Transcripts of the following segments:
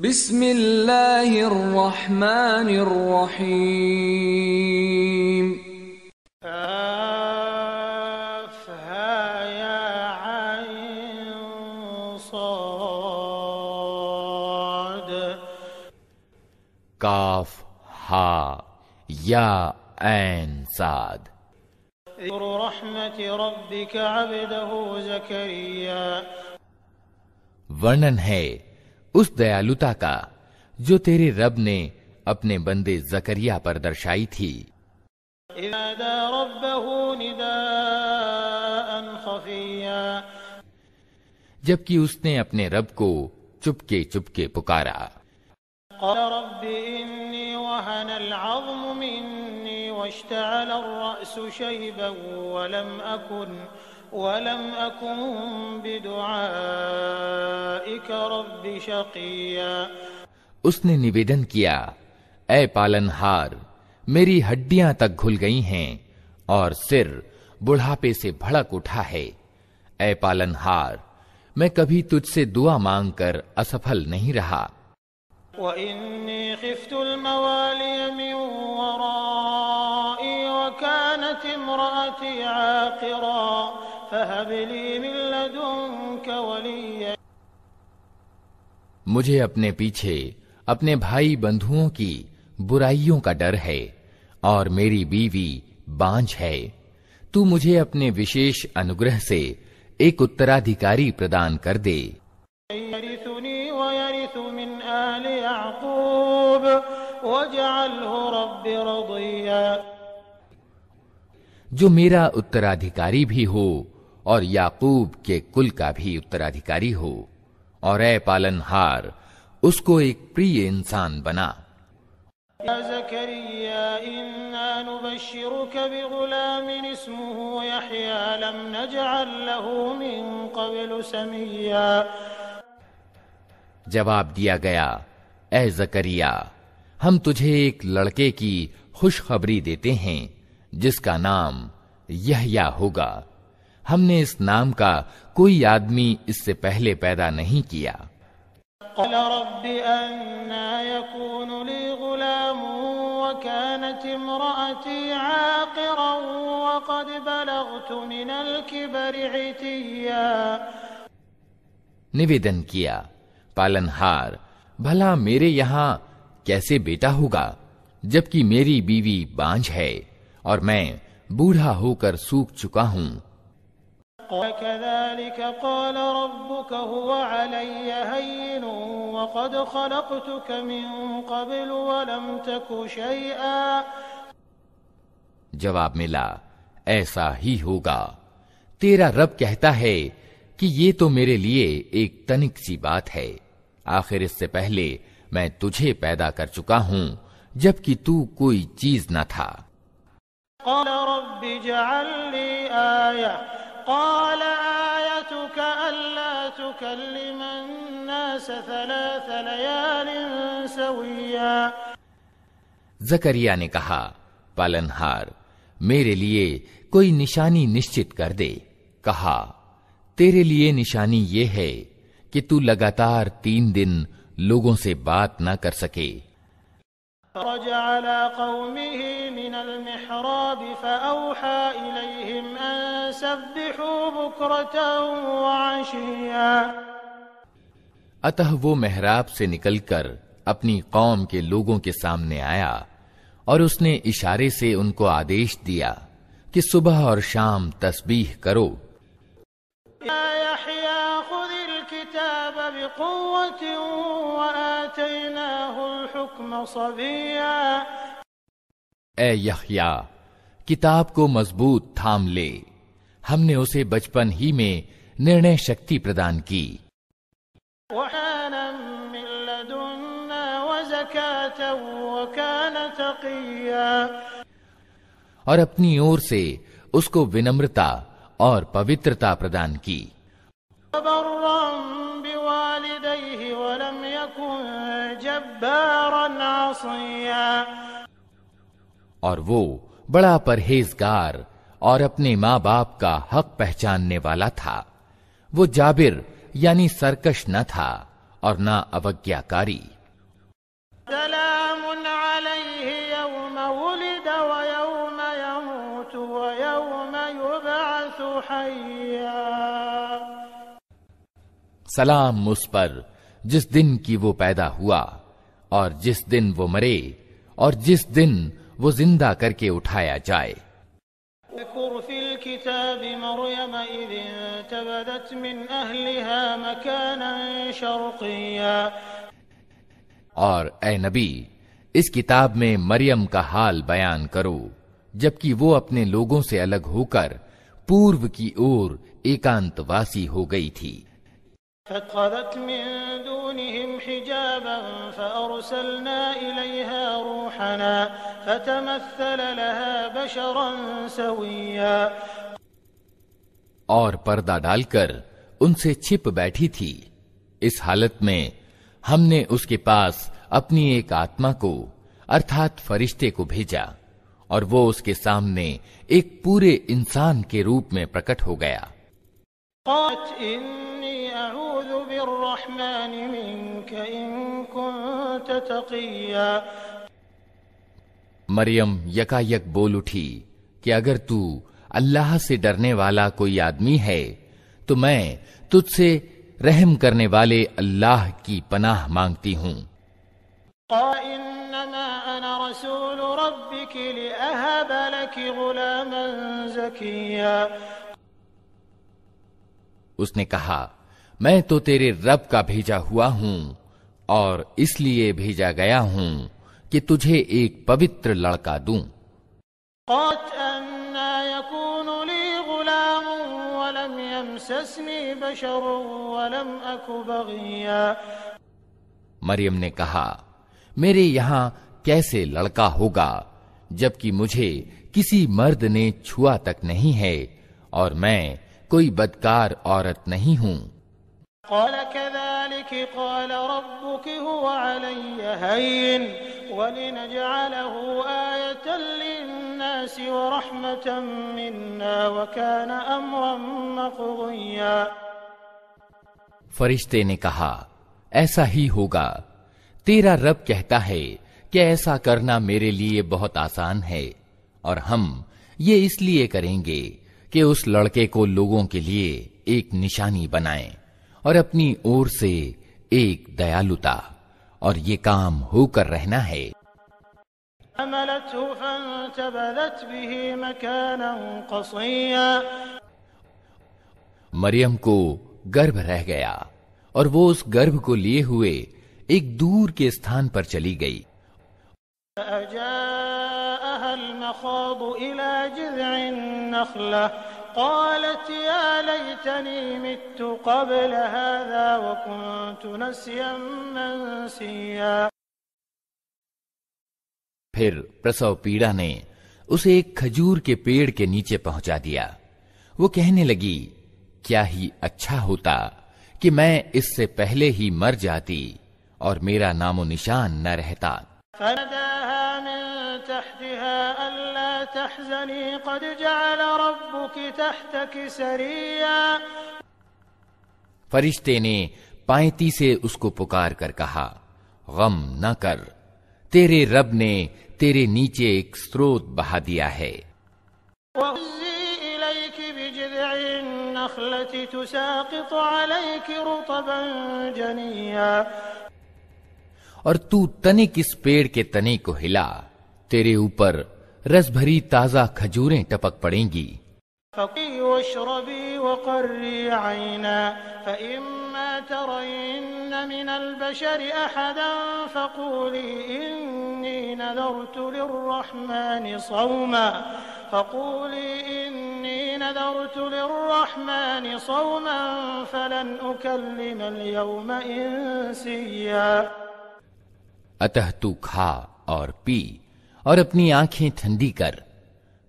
بسم الله الرحمن الرحيم آفها يا عين صاد قاف ها يا عين صاد ذكر رحمة ربك عبده زكريا ورنن هي उस दयालुता का जो तेरे रब ने अपने बंदे जकरिया पर दर्शाई थी जबकि उसने अपने रब को चुपके चुपके पुकारा ولم أكن بدعائك رب شقيا उसने निवेदन किया ए पालनहार मेरी हड्डियां तक घुल गई हैं और सिर बुढ़ापे से भड़क उठा है ए पालनहार मैं कभी तुझसे दुआ मांगकर असफल नहीं रहा मुझे अपने पीछे अपने भाई बंधुओं की बुराइयों का डर है और मेरी बीवी बांझ है तू मुझे अपने विशेष अनुग्रह से एक उत्तराधिकारी प्रदान कर दे जो मेरा उत्तराधिकारी भी हो और याकूब के कुल का भी उत्तराधिकारी हो और ए पालनहार उसको एक प्रिय इंसान बना जवाब दिया गया ए जकरिया हम तुझे एक लड़के की खुशखबरी देते हैं जिसका नाम यहया होगा हमने इस नाम का कोई आदमी इससे पहले पैदा नहीं किया निवेदन किया पालनहार भला मेरे यहाँ कैसे बेटा होगा जबकि मेरी बीवी बांझ है और मैं बूढ़ा होकर सूख चुका हूँ كذلك قال ربك هو علي هين وقد خلقتك من قبل ولم تك شيئا जवाब मिला ऐसा ही होगा तेरा रब कहता है कि ये तो मेरे लिए एक तनिक सी बात है आखिर इससे पहले मैं तुझे पैदा कर चुका हूँ जबकि तू कोई चीज न था قال آيتك ألا تكلم الناس ثلاث लयाल सविया जकरिया ने कहा पालनहार मेरे लिए कोई निशानी निश्चित कर दे कहा तेरे लिए निशानी ये है कि तू लगातार तीन दिन लोगों से बात ना कर सके خرج على قومه من المحراب فأوحى إليهم أن سبحوا بكرة وعشيا अतः वो मेहराब से निकलकर अपनी कौम के लोगों के सामने आया और उसने इशारे से उनको आदेश दिया कि सुबह और शाम तस्बीह करो الكتاب بقوة وآتيناه ए यहया किताब को मजबूत थाम ले हमने उसे बचपन ही में निर्णय शक्ति प्रदान की और अपनी ओर से उसको विनम्रता और पवित्रता प्रदान की और वो बड़ा परहेजगार और अपने माँ बाप का हक पहचानने वाला था वो जाबिर यानी सरकश न था और न अवज्ञाकारी सलाम उस पर जिस दिन की वो पैदा हुआ और जिस दिन वो मरे और जिस दिन वो जिंदा करके उठाया जाए और ए नबी इस किताब में मरियम का हाल बयान करो जबकि वो अपने लोगों से अलग होकर पूर्व की ओर एकांतवासी हो गई थी فاتخذت من دونهم حجابا فأرسلنا إليها روحنا فتمثل لها بشرا سويا और पर्दा डालकर उनसे छिप बैठी थी इस हालत में हमने उसके पास अपनी एक आत्मा को अर्थात फरिश्ते को भेजा और वो उसके सामने एक पूरे इंसान के रूप में प्रकट हो गया मरियम यकायक बोल उठी कि अगर तू अल्लाह से डरने वाला कोई आदमी है तो मैं तुझसे रहम करने वाले अल्लाह की पनाह मांगती हूँ उसने कहा मैं तो तेरे रब का भेजा हुआ हूं और इसलिए भेजा गया हूं कि तुझे एक पवित्र लड़का दूं मरियम ने कहा मेरे यहां कैसे लड़का होगा जबकि मुझे किसी मर्द ने छुआ तक नहीं है और मैं कोई बदकार औरत नहीं हूं फरिश्ते ने कहा ऐसा ही होगा तेरा रब कहता है कि ऐसा करना मेरे लिए बहुत आसान है और हम ये इसलिए करेंगे कि उस लड़के को लोगों के लिए एक निशानी बनाएं और अपनी ओर से एक दयालुता और ये काम होकर रहना है मरियम को गर्भ रह गया और वो उस गर्भ को लिए हुए एक दूर के स्थान पर चली गई قالت يا ليتني مت قبل هذا وكنت نسيا منسيا फिर प्रसव पीड़ा ने उसे एक खजूर के पेड़ के नीचे पहुंचा दिया वो कहने लगी क्या ही अच्छा होता कि मैं इससे पहले ही मर जाती और मेरा नामो निशान न रहता फरिश्ते ने पायती से उसको पुकार कर कहा गम न कर तेरे रब ने तेरे नीचे एक स्रोत बहा दिया है और तू तनिक इस पेड़ के तने को हिला तेरे ऊपर रस भरी ताजा खजूरें टपक पड़ेंगी فقي واشربي وقري عينا فإما ترين من البشر أحدا فقولي إني نذرت للرحمن صوما فقولي إني نذرت للرحمن صوما فلن أكلم اليوم إنسيا अतः तू खा और और अपनी आंखें ठंडी कर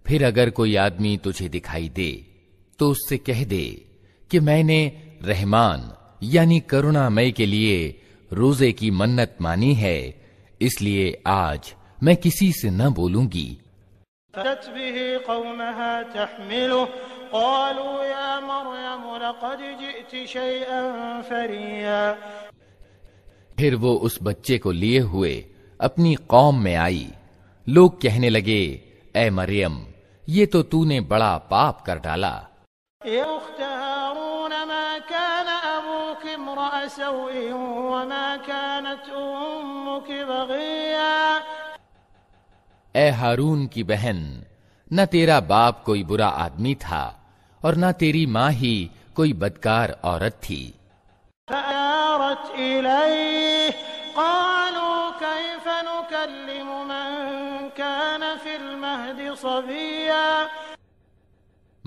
फिर अगर कोई आदमी तुझे दिखाई दे तो उससे कह दे कि मैंने रहमान यानी करुणामय के लिए रोजे की मन्नत मानी है इसलिए आज मैं किसी से न बोलूंगी फिर वो उस बच्चे को लिए हुए अपनी कौम में आई लोग कहने लगे ए मरियम ये तो तूने बड़ा पाप कर डाला ए हारून की बहन न तेरा बाप कोई बुरा आदमी था और न तेरी माँ ही कोई बदकार औरत थी कानू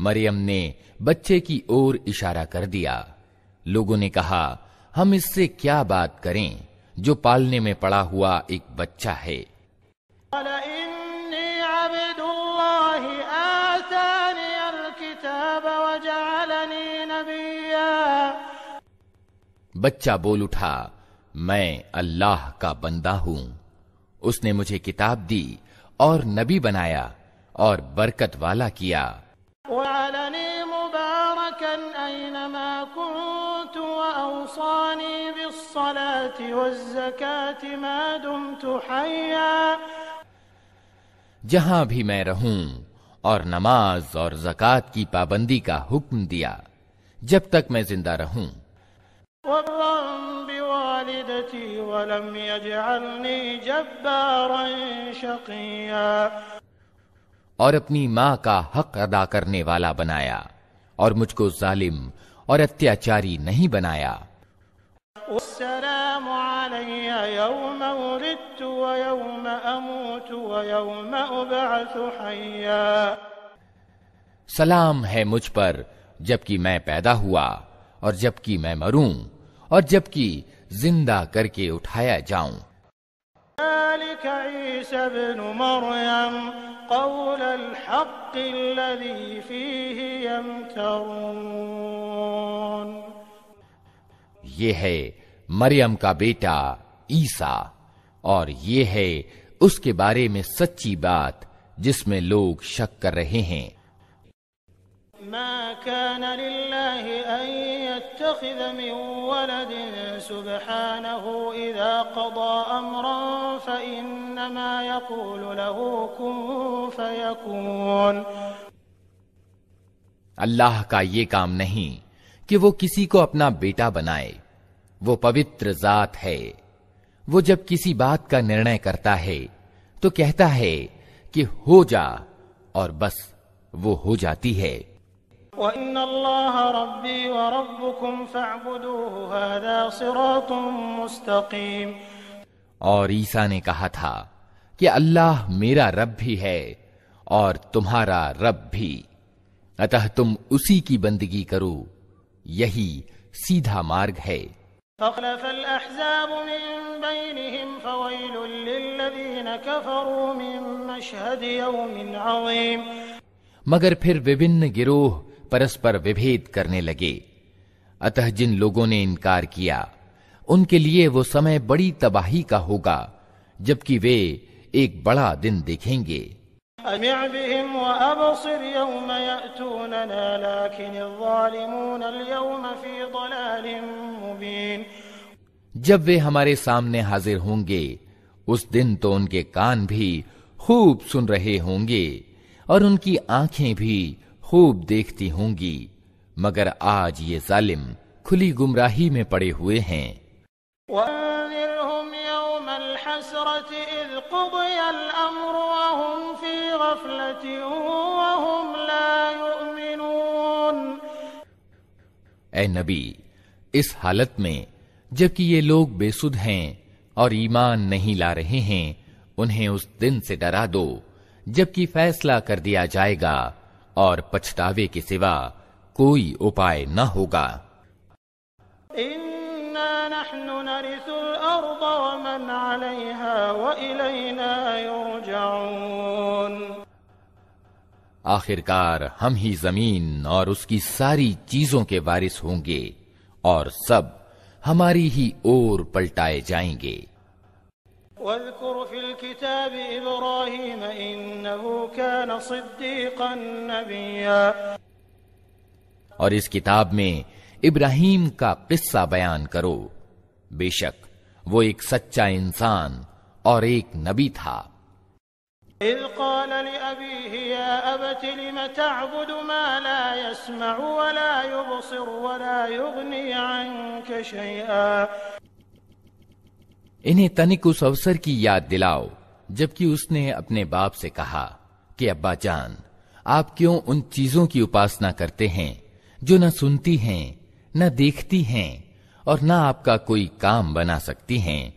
मरियम ने बच्चे की ओर इशारा कर दिया लोगों ने कहा हम इससे क्या बात करें जो पालने में पड़ा हुआ एक बच्चा है बच्चा बोल उठा मैं अल्लाह का बंदा हूं उसने मुझे किताब दी और नबी बनाया और बरकत वाला किया जहां भी मैं रहूं और नमाज और जक़ात की पाबंदी का हुक्म दिया जब तक मैं जिंदा रहूं और अपनी मां का हक अदा करने वाला बनाया और मुझको जालिम और अत्याचारी नहीं बनाया सलाम है मुझ पर जबकि मैं पैदा हुआ और जबकि मैं मरूं और जबकि जिंदा करके उठाया जाऊं ذلك عيسى بن مريم قول الحق الذي فيه يمترون ये है मरियम का बेटा ईसा और ये है उसके बारे में सच्ची बात जिसमें लोग शक कर रहे हैं ما كان لله أن يتخذ من ولد سبحانه إذا قضى أمرا فإنما يقول له كن فيكون अल्लाह का ये काम नहीं कि वो किसी को अपना बेटा बनाए वो पवित्र जात है वो जब किसी बात का निर्णय करता है तो कहता है कि हो जा और बस वो हो जाती है और ईसा ने कहा था कि अल्लाह मेरा रब भी है और तुम्हारा रब भी अतः तुम उसी की बंदगी करो यही सीधा मार्ग है मगर फिर विभिन्न गिरोह परस्पर विभेद करने लगे अतः जिन लोगों ने इनकार किया उनके लिए वो समय बड़ी तबाही का होगा जबकि वे एक बड़ा दिन देखेंगे जब वे हमारे सामने हाजिर होंगे उस दिन तो उनके कान भी खूब सुन रहे होंगे और उनकी आंखें भी खूब देखती होंगी मगर आज ये जालिम खुली गुमराही में पड़े हुए हैं ए नबी इस हालत में जबकि ये लोग बेसुध हैं और ईमान नहीं ला रहे हैं उन्हें उस दिन से डरा दो जबकि फैसला कर दिया जाएगा और पछतावे के सिवा कोई उपाय न होगा आखिरकार हम ही जमीन और उसकी सारी चीजों के वारिस होंगे और सब हमारी ही ओर पलटाए जाएंगे واذكر في الكتاب إبراهيم إنه كان صديقا نبيا اس کتاب میں ابراہیم کا قصہ بیان کرو بے شک وہ ایک سچا انسان اور ایک نبی تھا إذ قال لأبيه يا أبت لم تعبد ما لا يسمع ولا يبصر ولا يغني عنك شيئا इन्हें तनिक उस अवसर की याद दिलाओ जबकि उसने अपने बाप से कहा कि अब्बा जान आप क्यों उन चीजों की उपासना करते हैं जो न सुनती हैं न देखती हैं और न आपका कोई काम बना सकती हैं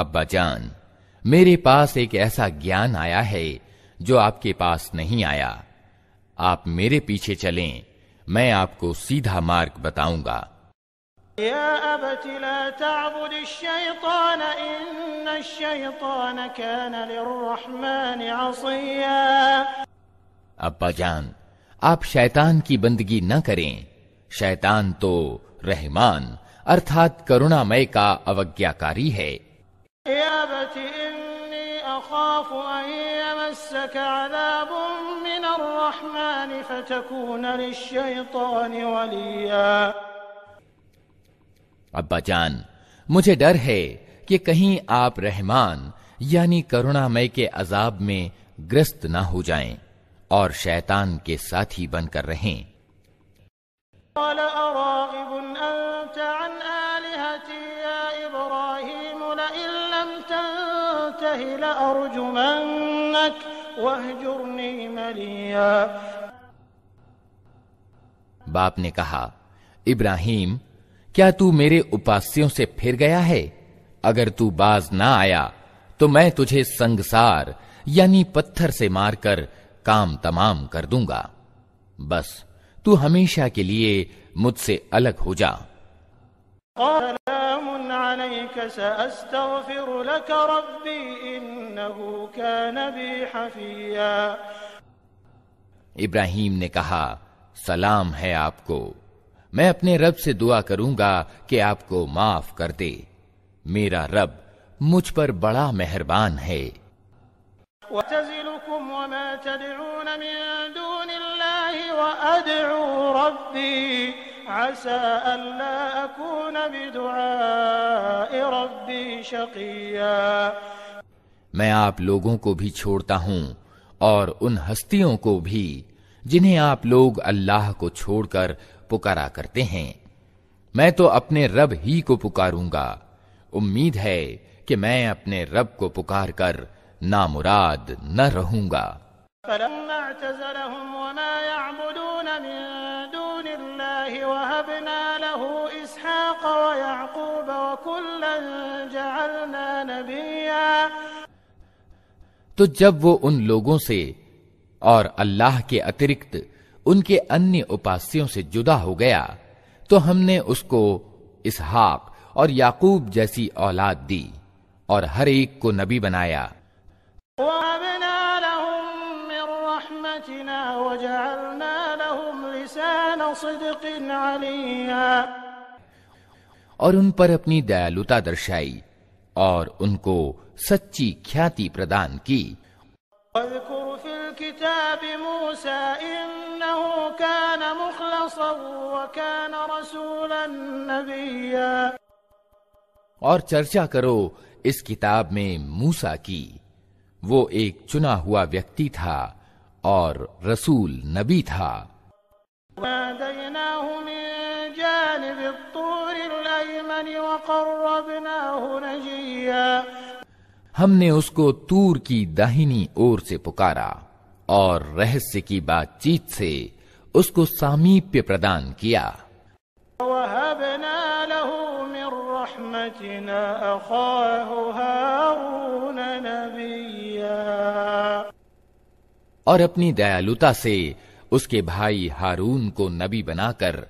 अब्बा जान मेरे पास एक ऐसा ज्ञान आया है जो आपके पास नहीं आया आप मेरे पीछे चलें मैं आपको सीधा मार्ग बताऊंगा अब्बा जान आप शैतान की बंदगी न करें शैतान तो रहमान अर्थात करुणामय का अवज्ञाकारी है نخاف أن يمسك عذاب من الرحمن فتكون للشيطان وليا अब्बा जान मुझे डर है कि कहीं आप रहमान यानी करुणामय के अजाब में ग्रस्त ना हो जाएं और शैतान के साथी बनकर रहें बाप ने कहा इब्राहिम क्या तू मेरे उपास्यों से फिर गया है अगर तू बाज ना आया तो मैं तुझे संगसार यानी पत्थर से मारकर काम तमाम कर दूंगा बस तू हमेशा के लिए मुझसे अलग हो जा عليك سأستغفر لك ربي إنه كان بي حفيا इब्राहिम ने कहा सलाम है आपको मैं अपने रब से दुआ करूंगा कि आपको माफ कर दे मेरा रब मुझ पर बड़ा मेहरबान है وتزلكم وما تدعون من دون الله وأدعو ربي عسى ألا أكون بدعاء ربي شقيا मैं आप लोगों को भी छोड़ता हूँ और उन हस्तियों को भी जिन्हें आप लोग अल्लाह को छोड़कर पुकारा करते हैं मैं तो अपने रब ही को पुकारूंगा उम्मीद है कि मैं अपने रब को पुकार कर नामुराद न रहूंगा وإسحاق ويعقوب وكلا جعلنا نبيا तो जब वो उन लोगों से और अल्लाह के अतिरिक्त उनके अन्य उपास्यों से जुदा हो गया तो हमने उसको इसहाक और याकूब जैसी औलाद दी और हर एक को नबी बनाया وجعلنا और उन पर अपनी दयालुता दर्शाई और उनको सच्ची ख्याति प्रदान की और चर्चा करो इस किताब में मूसा की वो एक चुना हुआ व्यक्ति था और रसूल नबी था الطور الأيمن وقربناه نجيا हमने उसको तूर की दाहिनी ओर से पुकारा और रहस्य की बातचीत से उसको सामीप्य प्रदान किया और अपनी दयालुता से उसके भाई हारून को नबी बनाकर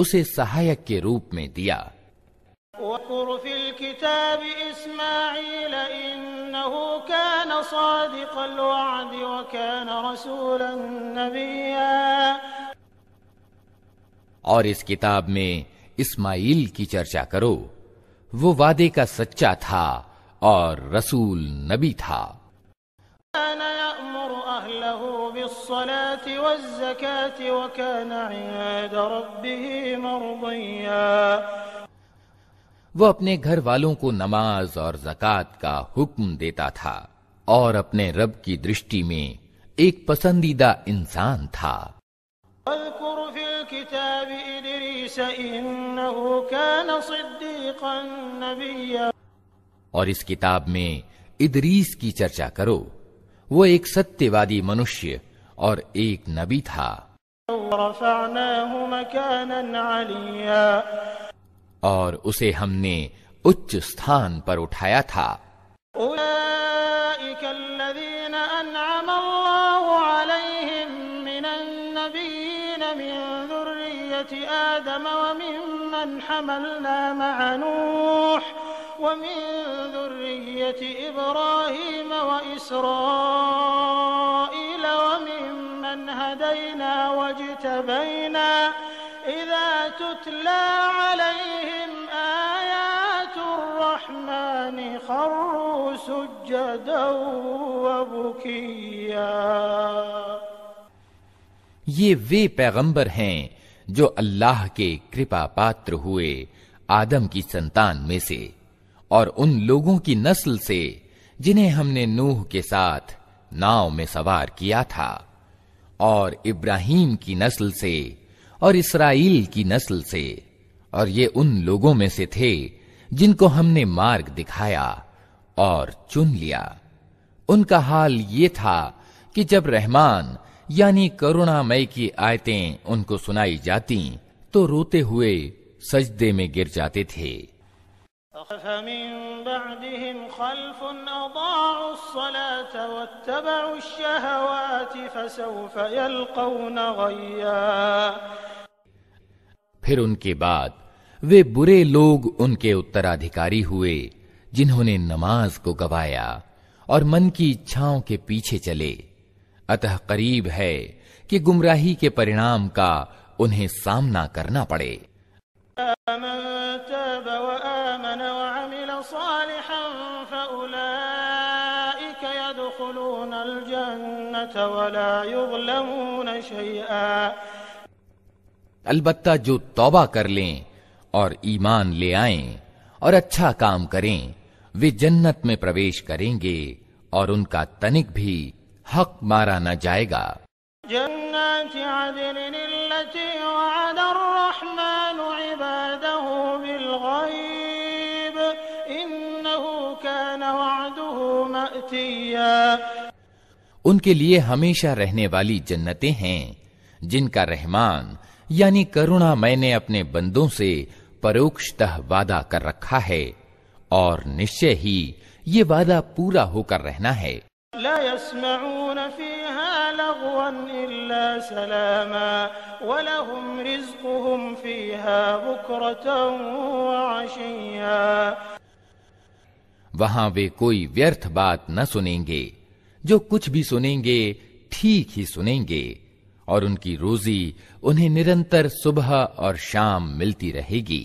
उसे सहायक के रूप में दिया और इस किताब में इस्माइल की चर्चा करो वो वादे का सच्चा था और रसूल नबी था الصلاة والزكاة وكان عند ربه مرضيا वह अपने घर वालों को नमाज और जक़ात का हुक्म देता था और अपने रब की दृष्टि में एक पसंदीदा इंसान था और इस किताब में इदरीस की चर्चा करो वो एक सत्यवादी मनुष्य और एक تھا था और उसे हमने उच्च स्थान पर उठाया था آدم من حملنا مع نوح ومن ذرية إبراهيم وإسرائيل أبينا إذا تتلى عليهم آيات الرحمن خروا سجدا وبكيا ये वे पैगंबर हैं जो अल्लाह के कृपा पात्र हुए आदम की संतान में से और उन लोगों की नस्ल से जिन्हें हमने नूह के साथ नाव में सवार किया था और इब्राहिम की नस्ल से और इसराइल की नस्ल से और ये उन लोगों में से थे जिनको हमने मार्ग दिखाया और चुन लिया उनका हाल ये था कि जब रहमान यानी करुणामय की आयतें उनको सुनाई जाती तो रोते हुए सजदे में गिर जाते थे फिर उनके बाद वे बुरे लोग उनके उत्तराधिकारी हुए जिन्होंने नमाज को गवाया और मन की इच्छाओं के पीछे चले अतः करीब है कि गुमराही के परिणाम का उन्हें सामना करना पड़े अलबत् जो तोबा कर ले और ईमान ले आए और अच्छा काम करें वे जन्नत में प्रवेश करेंगे और उनका तनिक भी हक मारा न जाएगा जन्नत उनके लिए हमेशा रहने वाली जन्नतें हैं जिनका रहमान यानी करुणा मैंने अपने बंदों से परोक्षतः वादा कर रखा है और निश्चय ही ये वादा पूरा होकर रहना है لا يسمعون فيها لغوا سلاما ولهم رزقهم فيها وعشيا वहां वे कोई व्यर्थ बात न सुनेंगे जो कुछ भी सुनेंगे ठीक ही सुनेंगे और उनकी रोजी उन्हें निरंतर सुबह और शाम मिलती रहेगी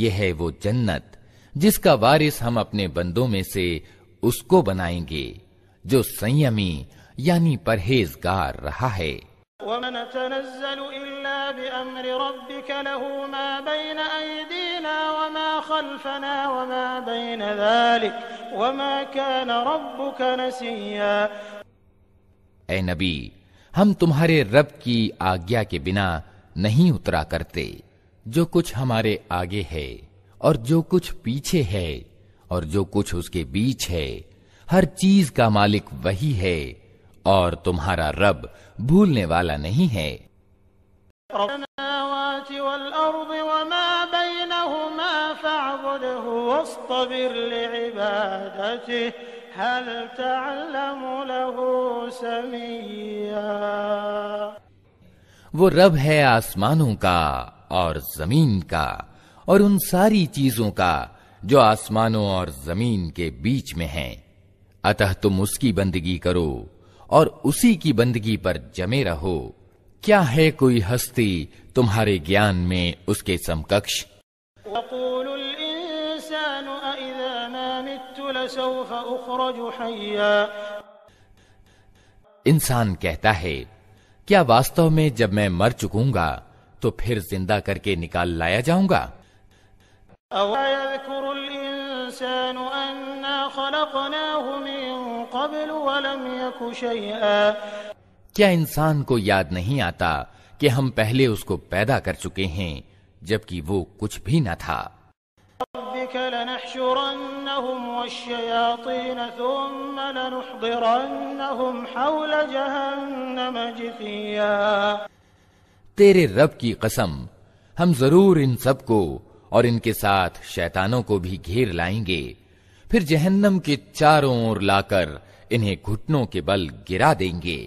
यह है वो जन्नत जिसका वारिस हम अपने बंदों में से उसको बनाएंगे जो संयमी यानी परहेजगार रहा है ए नबी हम तुम्हारे रब की आज्ञा के बिना नहीं उतरा करते जो कुछ हमारे आगे है और जो कुछ पीछे है और जो कुछ उसके बीच है हर चीज का मालिक वही है और तुम्हारा रब भूलने वाला नहीं है वो रब है आसमानों का और जमीन का और उन सारी चीजों का जो आसमानों और जमीन के बीच में हैं अतः तुम उसकी बंदगी करो और उसी की बंदगी पर जमे रहो क्या है कोई हस्ती तुम्हारे ज्ञान में उसके समकक्ष इंसान कहता है क्या वास्तव में जब मैं मर चुकूंगा तो फिर जिंदा करके निकाल लाया जाऊंगा क्या इंसान को याद नहीं आता कि हम पहले उसको पैदा कर चुके हैं जबकि वो कुछ भी न था तेरे रब की कसम हम जरूर इन सबको और इनके साथ शैतानों को भी घेर लाएंगे फिर जहन्नम के चारों ओर लाकर इन्हें घुटनों के बल गिरा देंगे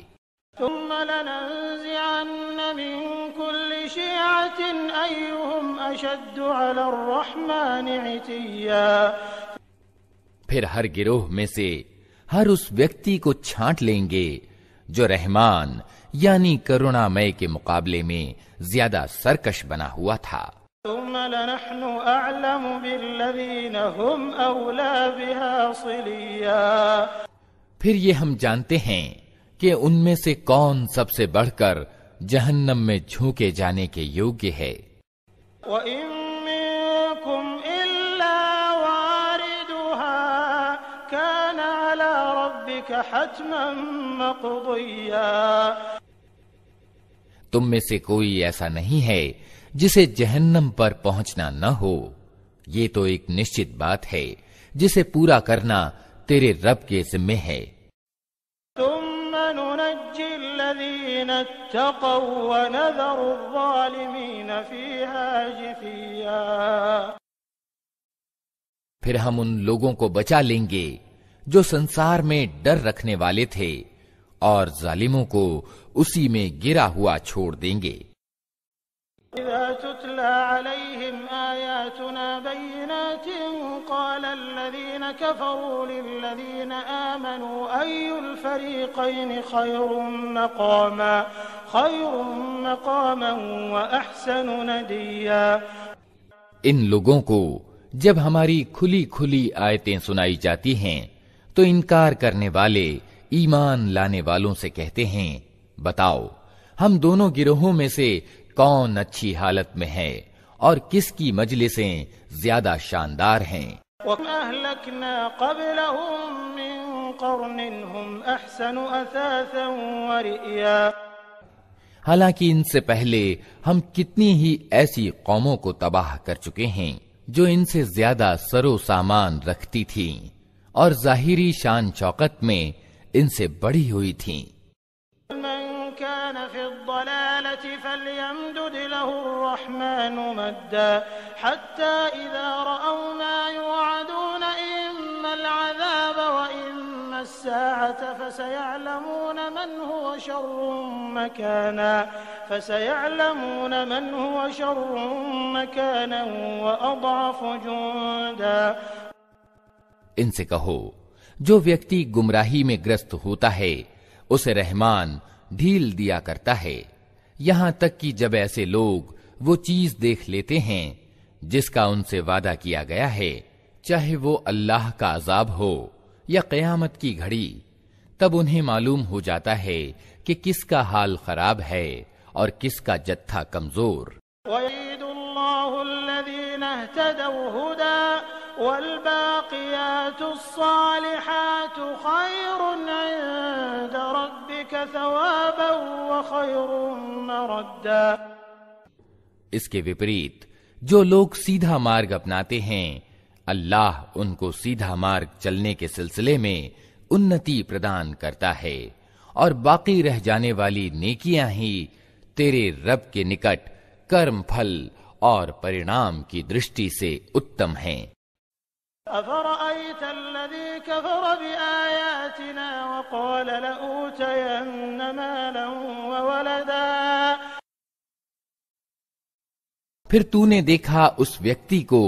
फिर हर गिरोह में से हर उस व्यक्ति को छांट लेंगे जो रहमान यानी करुणामय के मुकाबले में ज्यादा सरकश बना हुआ था फिर ये हम जानते हैं कि उनमें से कौन सबसे बढ़कर जहन्नम में झोंके जाने के योग्य है तुम में से कोई ऐसा नहीं है जिसे जहन्नम पर पहुंचना न हो ये तो एक निश्चित बात है जिसे पूरा करना तेरे रब के जिम्मे है फिर हम उन लोगों को बचा लेंगे जो संसार में डर रखने वाले थे और जालिमों को उसी में गिरा हुआ छोड़ देंगे इन लोगों को जब हमारी खुली खुली आयतें सुनाई जाती हैं तो इनकार करने वाले ईमान लाने वालों से कहते हैं बताओ हम दोनों गिरोहों में से कौन अच्छी हालत में है और किसकी मजलिसें ज्यादा शानदार हैं हालांकि इनसे पहले हम कितनी ही ऐसी कौमों को तबाह कर चुके हैं जो इनसे ज्यादा सरो सामान रखती थीं और जाहिरी शान चौकत में इनसे बड़ी हुई थीं كان في الضلالة فليمدد له الرحمن مدا حتى إذا رأوا ما يوعدون إما العذاب وإما الساعة فسيعلمون من هو شر مكانا فسيعلمون من هو شر مكانا وأضعف جندا इनसे कहो जो व्यक्ति गुमराही में ग्रस्त होता है उसे रहमान ढील दिया करता है यहां तक कि जब ऐसे लोग वो चीज देख लेते हैं जिसका उनसे वादा किया गया है चाहे वो अल्लाह का अजाब हो या कयामत की घड़ी तब उन्हें मालूम हो जाता है कि किसका हाल खराब है और किसका जत्था कमजोर والباقيات الصالحات خير عند ربك इसके विपरीत जो लोग सीधा मार्ग अपनाते हैं अल्लाह उनको सीधा मार्ग चलने के सिलसिले में उन्नति प्रदान करता है और बाकी रह जाने वाली नेकियां ही तेरे रब के निकट कर्म फल और परिणाम की दृष्टि से उत्तम हैं फिर तू ने फिर तूने देखा उस व्यक्ति को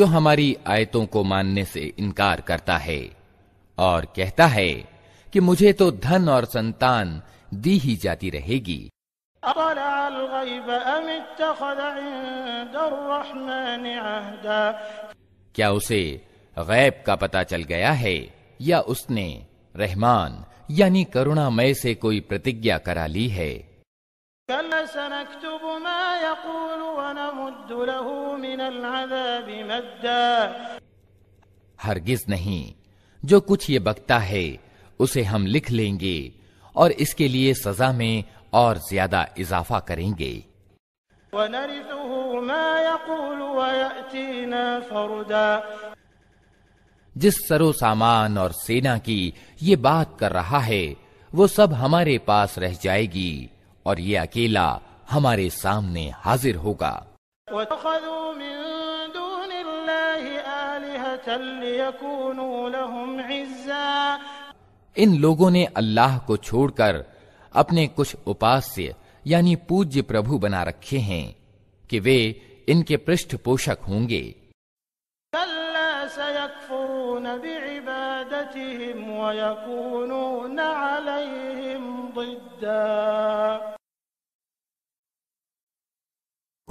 जो हमारी आयतों को मानने से इनकार करता है और कहता है कि मुझे तो धन और संतान दी ही जाती रहेगी क्या उसे गैब का पता चल गया है या उसने रहमान यानी करुणामय से कोई प्रतिज्ञा करा ली है हरगिज नहीं जो कुछ ये बकता है उसे हम लिख लेंगे और इसके लिए सजा में और ज्यादा इजाफा करेंगे जिस सरो सामान और सेना की ये बात कर रहा है वो सब हमारे पास रह जाएगी और ये अकेला हमारे सामने हाजिर होगा इन लोगों ने अल्लाह को छोड़कर अपने कुछ उपास्य यानी पूज्य प्रभु बना रखे हैं कि वे इनके पृष्ठ पोषक होंगे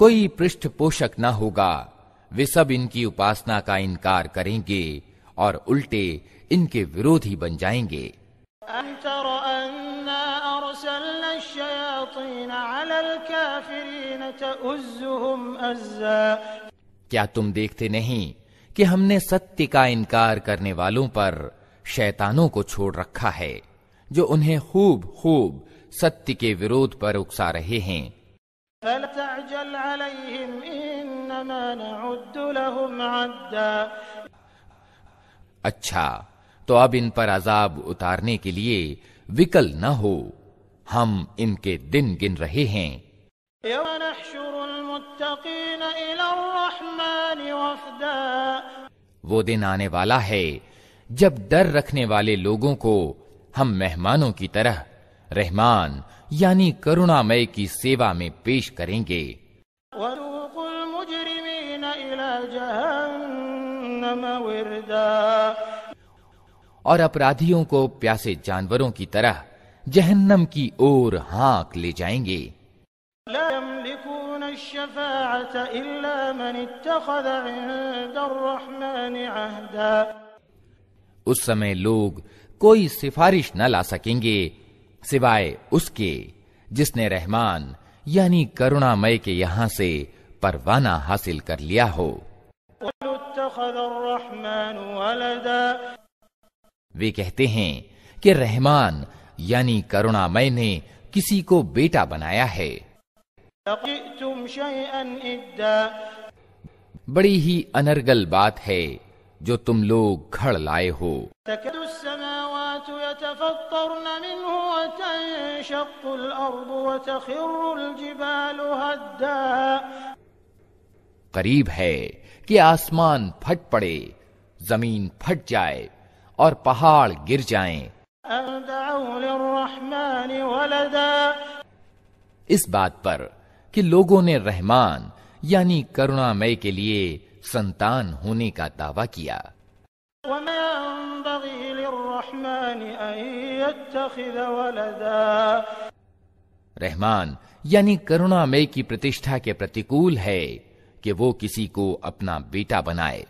कोई पृष्ठ पोषक न होगा वे सब इनकी उपासना का इनकार करेंगे और उल्टे इनके विरोधी बन जाएंगे क्या तुम देखते नहीं कि हमने सत्य का इनकार करने वालों पर शैतानों को छोड़ रखा है जो उन्हें खूब खूब सत्य के विरोध पर उकसा रहे हैं अच्छा तो अब इन पर अजाब उतारने के लिए विकल न हो हम इनके दिन गिन रहे हैं वो दिन आने वाला है जब डर रखने वाले लोगों को हम मेहमानों की तरह रहमान यानी करुणामय की सेवा में पेश करेंगे और अपराधियों को प्यासे जानवरों की तरह जहन्नम की ओर हाक ले जाएंगे उस समय लोग कोई सिफारिश न ला सकेंगे सिवाय उसके जिसने रहमान यानी करुणामय के यहाँ से परवाना हासिल कर लिया हो वे कहते हैं कि रहमान यानी करुणामय ने किसी को बेटा बनाया है बड़ी ही अनर्गल बात है जो तुम लोग घड़ लाए हो करीब है कि आसमान फट पड़े जमीन फट जाए और पहाड़ गिर जाएं इस बात पर कि लोगों ने रहमान यानी करुणामय के लिए संतान होने का दावा किया रहमान यानी करुणामय की प्रतिष्ठा के प्रतिकूल है कि वो किसी को अपना बेटा बनाए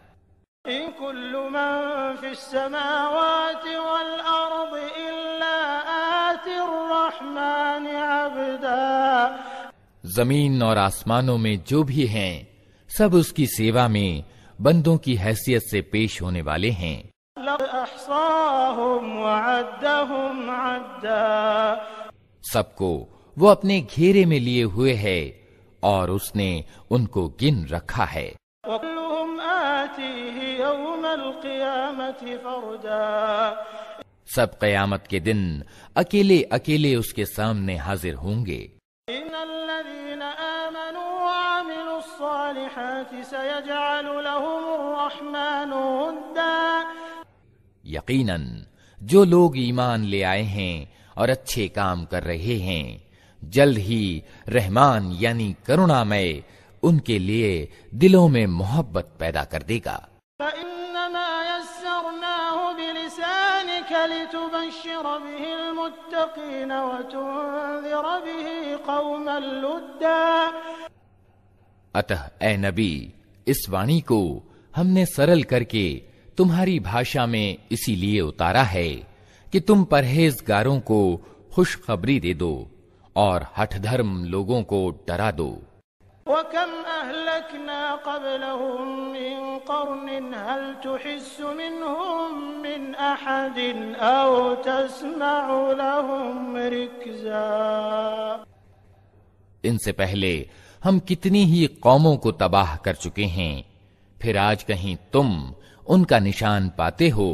कुल्लु जमीन और आसमानों में जो भी हैं सब उसकी सेवा में बंदों की हैसियत से पेश होने वाले हैं सबको वो अपने घेरे में लिए हुए है और उसने उनको गिन रखा है सब कयामत के दिन अकेले अकेले उसके सामने हाजिर होंगे الصالحات سيجعل لهم الرحمن ودا يقينا جو لوگ ایمان لے آئے ہیں اور اچھے کام کر رہے ہیں جلد ہی رحمان یعنی کرونا میں ان کے لیے دلوں میں محبت پیدا کر دے گا فَإِنَّمَا يَسَّرْنَاهُ بِلِسَانِكَ لِتُبَشِّرَ بِهِ الْمُتَّقِينَ وَتُنذِرَ بِهِ قَوْمًا لُدَّا अतः ए नबी इस वाणी को हमने सरल करके तुम्हारी भाषा में इसीलिए उतारा है कि तुम परहेजगारों को खुशखबरी दे दो और हठधर्म लोगों को डरा दो وكم أهلكنا इनसे पहले हम कितनी ही कौमों को तबाह कर चुके हैं फिर आज कहीं तुम उनका निशान पाते हो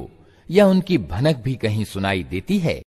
या उनकी भनक भी कहीं सुनाई देती है